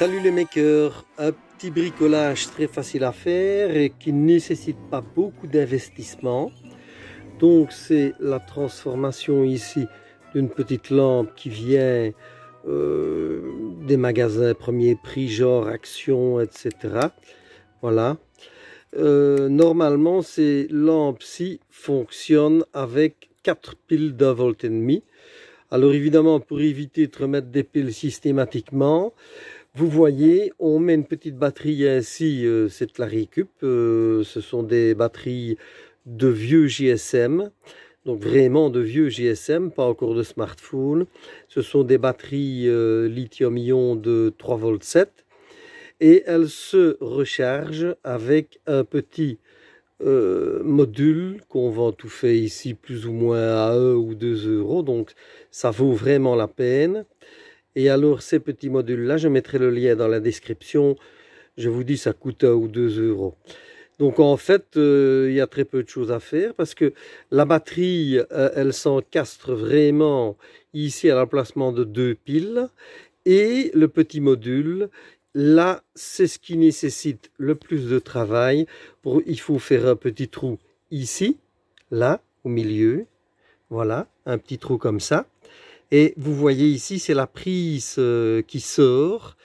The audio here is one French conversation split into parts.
Salut les makers, un petit bricolage très facile à faire et qui ne nécessite pas beaucoup d'investissement. Donc c'est la transformation ici d'une petite lampe qui vient euh, des magasins premier prix, genre Action, etc. Voilà. Euh, normalement ces lampes-ci fonctionnent avec 4 piles d'un volt et demi. Alors évidemment pour éviter de remettre des piles systématiquement, vous voyez, on met une petite batterie ainsi, euh, c'est la euh, ce sont des batteries de vieux GSM, donc vraiment de vieux GSM, pas encore de smartphone. Ce sont des batteries euh, lithium-ion de 3,7 V et elles se rechargent avec un petit module qu'on vend tout fait ici plus ou moins à 1 ou 2 euros. Donc ça vaut vraiment la peine. Et alors, ces petits modules-là, je mettrai le lien dans la description. Je vous dis, ça coûte 1 ou 2 euros. Donc en fait, euh, il y a très peu de choses à faire parce que la batterie, euh, elle s'encastre vraiment ici à l'emplacement de deux piles. Et le petit module, là, c'est ce qui nécessite le plus de travail. il faut faire un petit trou ici, là, au milieu. Voilà, un petit trou comme ça. Et vous voyez ici, c'est la prise euh, qui sort,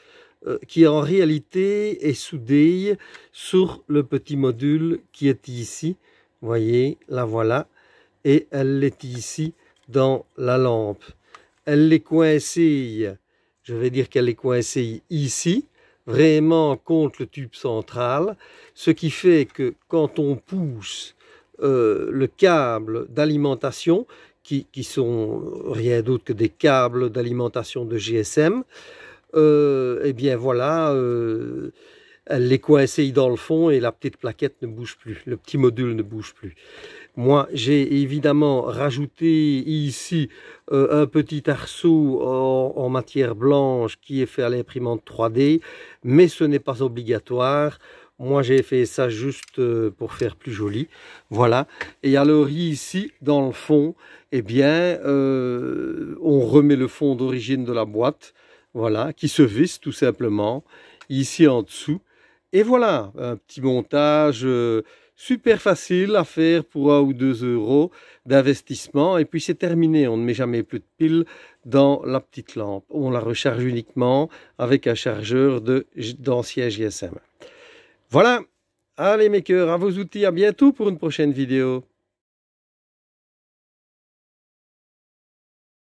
euh, qui en réalité est soudée sur le petit module qui est ici. Vous voyez, la voilà. Et elle est ici dans la lampe. Elle est coincée, je vais dire qu'elle est coincée ici, vraiment contre le tube central, ce qui fait que quand on pousse euh, le câble d'alimentation, qui, sont euh, rien d'autre que des câbles d'alimentation de GSM, et euh, eh bien voilà, euh, elle les coincée dans le fond et la petite plaquette ne bouge plus, le petit module ne bouge plus. Moi, j'ai évidemment rajouté ici un petit arceau en, matière blanche qui est fait à l'imprimante 3D, mais ce n'est pas obligatoire. Moi, j'ai fait ça juste euh, pour faire plus joli. Voilà. Et il y a le riz ici, dans le fond. Eh bien, euh, on remet le fond d'origine de la boîte. Voilà, qui se visse tout simplement. Ici en dessous. Et voilà, un petit montage euh, super facile à faire pour un ou deux euros d'investissement. Et puis c'est terminé, on ne met jamais plus de piles dans la petite lampe. On la recharge uniquement avec un chargeur d'ancien GSM. Voilà, allez makers, à vos outils, à bientôt pour une prochaine vidéo.